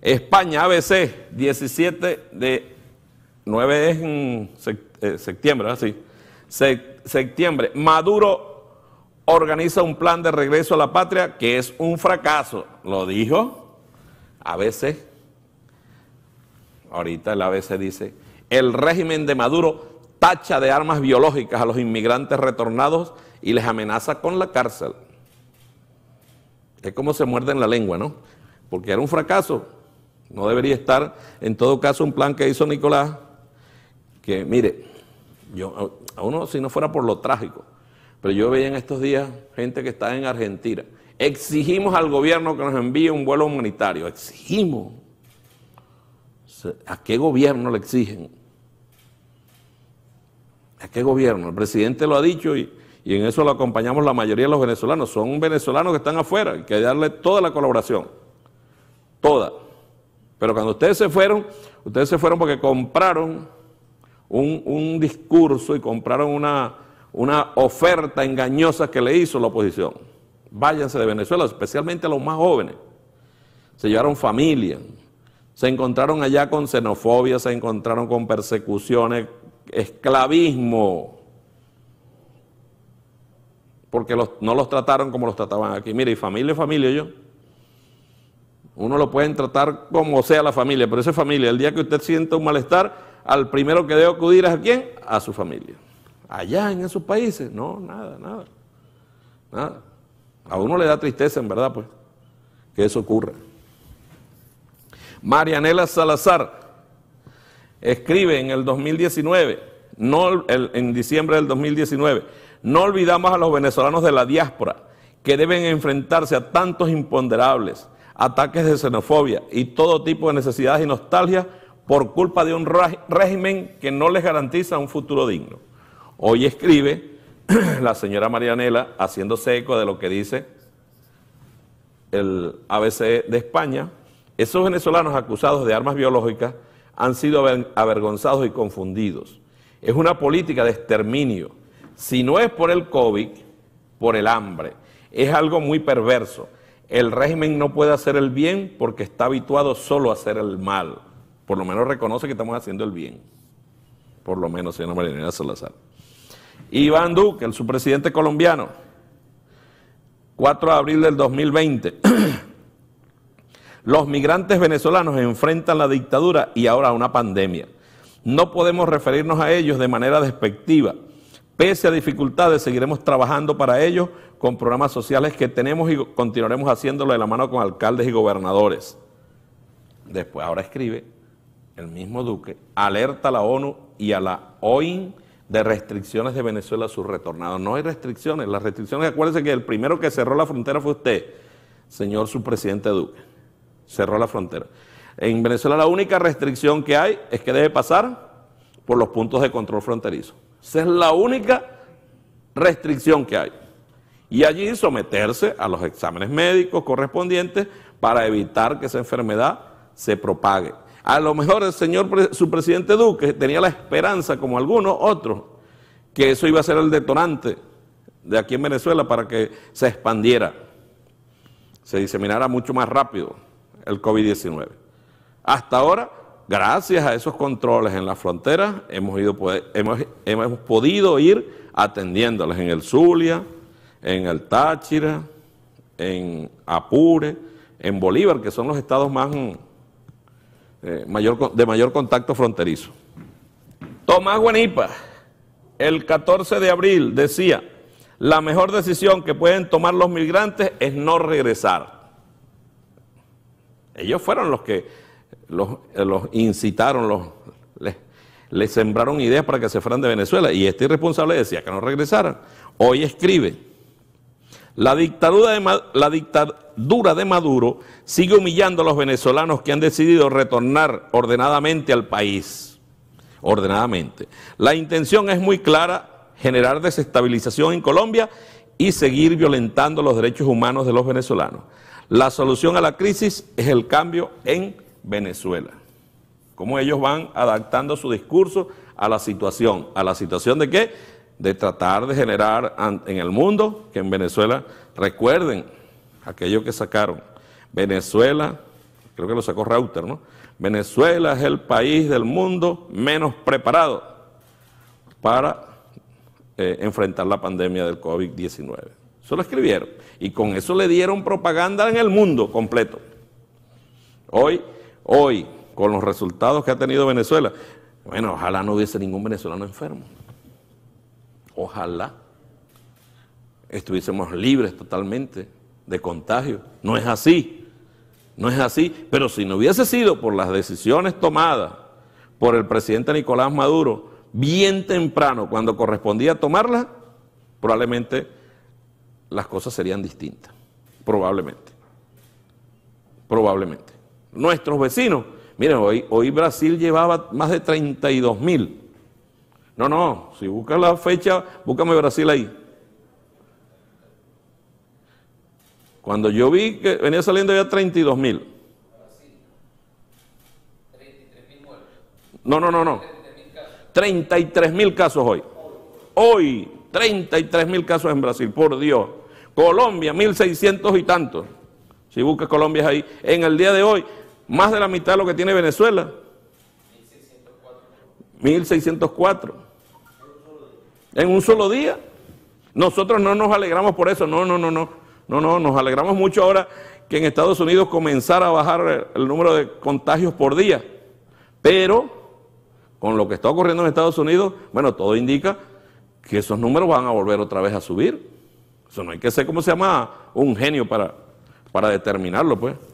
España, ABC, 17 de 9 es eh, septiembre, así. Septiembre. Maduro organiza un plan de regreso a la patria que es un fracaso. Lo dijo ABC. Ahorita el ABC dice, el régimen de Maduro tacha de armas biológicas a los inmigrantes retornados y les amenaza con la cárcel. Es como se muerde en la lengua, ¿no? Porque era un fracaso. No debería estar, en todo caso, un plan que hizo Nicolás, que mire, yo, a uno si no fuera por lo trágico, pero yo veía en estos días gente que está en Argentina. Exigimos al gobierno que nos envíe un vuelo humanitario, exigimos. ¿A qué gobierno le exigen? ¿A qué gobierno? El presidente lo ha dicho y, en eso lo acompañamos la mayoría de los venezolanos. Son venezolanos que están afuera, hay que darle toda la colaboración, toda. Pero cuando ustedes se fueron, ustedes se fueron porque compraron un, discurso y compraron una, oferta engañosa que le hizo la oposición. Váyanse de Venezuela, especialmente a los más jóvenes. Se llevaron familia, se encontraron allá con xenofobia, se encontraron con persecuciones, esclavismo, porque no los trataron como los trataban aquí. Mire, y familia, familia yo. Uno lo pueden tratar como sea la familia, pero esa familia. El día que usted sienta un malestar, al primero que debe acudir es a quién? A su familia. Allá en esos países, no, nada, nada. Nada. A uno le da tristeza, en verdad, pues, que eso ocurra. Marianela Salazar escribe en el 2019, en diciembre del 2019, no olvidamos a los venezolanos de la diáspora que deben enfrentarse a tantos imponderables ataques de xenofobia y todo tipo de necesidades y nostalgia por culpa de un régimen que no les garantiza un futuro digno. Hoy escribe la señora Marianela haciéndose eco de lo que dice el ABC de España. Esos venezolanos acusados de armas biológicas han sido avergonzados y confundidos. Es una política de exterminio. Si no es por el COVID, por el hambre. Es algo muy perverso. El régimen no puede hacer el bien porque está habituado solo a hacer el mal. Por lo menos reconoce que estamos haciendo el bien. Por lo menos, señora Marinera Salazar. Iván Duque, el subpresidente colombiano, 4 de abril del 2020. Los migrantes venezolanos enfrentan la dictadura y ahora una pandemia. No podemos referirnos a ellos de manera despectiva Pese a dificultades, seguiremos trabajando para ello con programas sociales que tenemos y continuaremos haciéndolo de la mano con alcaldes y gobernadores. Después, ahora escribe el mismo Duque, alerta a la ONU y a la OIN de restricciones de Venezuela a sus No hay restricciones, las restricciones, acuérdense que el primero que cerró la frontera fue usted, señor presidente Duque, cerró la frontera. En Venezuela la única restricción que hay es que debe pasar por los puntos de control fronterizo. Esa es la única restricción que hay. Y allí someterse a los exámenes médicos correspondientes para evitar que esa enfermedad se propague. A lo mejor el señor, su presidente Duque, tenía la esperanza, como algunos otros, que eso iba a ser el detonante de aquí en Venezuela para que se expandiera, se diseminara mucho más rápido el COVID-19. Hasta ahora gracias a esos controles en las fronteras, hemos, ido, hemos, hemos podido ir atendiéndoles en el Zulia, en el Táchira, en Apure, en Bolívar, que son los estados más eh, mayor, de mayor contacto fronterizo. Tomás Guanipa, el 14 de abril, decía, la mejor decisión que pueden tomar los migrantes es no regresar. Ellos fueron los que eh, los, incitaron, los, les, sembraron ideas para que se fueran de Venezuela. Y este irresponsable decía que no regresaran. Hoy escribe, la dictadura de, la dictadura de Maduro sigue humillando a los venezolanos que han decidido retornar ordenadamente al país. Ordenadamente. La intención es muy clara, generar desestabilización en Colombia y seguir violentando los derechos humanos de los venezolanos. La solución a la crisis es el cambio en Venezuela. Cómo ellos van adaptando su discurso a la situación. ¿A la situación de qué? De tratar de generar en el mundo que en Venezuela, recuerden aquello que sacaron. Venezuela, creo que lo sacó Reuter, ¿no? Venezuela es el país del mundo menos preparado para eh, enfrentar la pandemia del COVID-19. Eso lo escribieron. Y con eso le dieron propaganda en el mundo completo. Hoy hoy con los resultados que ha tenido Venezuela, bueno, ojalá no hubiese ningún venezolano enfermo. Ojalá estuviésemos libres totalmente de contagio. No es así, no es así. Pero si no hubiese sido por las decisiones tomadas por el presidente Nicolás Maduro bien temprano, cuando correspondía tomarlas, probablemente las cosas serían distintas. Probablemente. Probablemente nuestros vecinos. Miren, hoy, Brasil llevaba más de 32 mil. No, no, si busca la fecha, búscame Brasil ahí. Cuando yo vi que venía saliendo ya 32 mil. No, no, no, no. 33 mil casos hoy. Hoy, 33 mil casos en Brasil, por Dios. Colombia, 1.600 y tantos. Si buscas Colombia es ahí. En el día de hoy, más de la mitad de lo que tiene Venezuela. 1604. En un solo día. Nosotros no nos alegramos por eso, no, no, no, no. No, no, nos alegramos mucho ahora que en Estados Unidos comenzara a bajar el número de contagios por día. Pero con lo que está ocurriendo en Estados Unidos, bueno, todo indica que esos números van a volver otra vez a subir. Eso no hay que ser, como se llama? Un genio para, para determinarlo, pues.